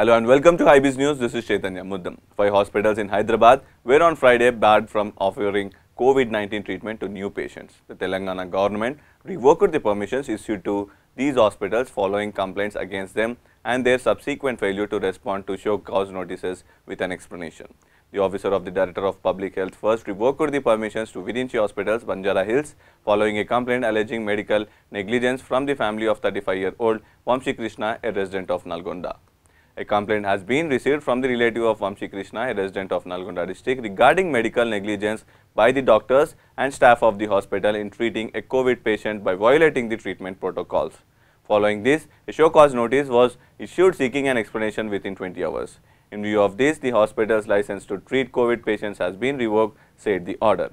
Hello and welcome to IB's News. This is Chaitanya Muddam. Five hospitals in Hyderabad were on Friday barred from offering COVID-19 treatment to new patients. The Telangana government revoked the permissions issued to these hospitals following complaints against them and their subsequent failure to respond to show cause notices with an explanation. The officer of the Director of Public Health first revoked the permissions to Vidinchi Hospitals, Banjara Hills, following a complaint alleging medical negligence from the family of 35-year-old Vamshi Krishna, a resident of Nalgonda. A complaint has been received from the relative of Vamshi Krishna, a resident of Nalgonda district, regarding medical negligence by the doctors and staff of the hospital in treating a COVID patient by violating the treatment protocols. Following this, a show cause notice was issued seeking an explanation within 20 hours. In view of this, the hospital's license to treat COVID patients has been revoked, said the order.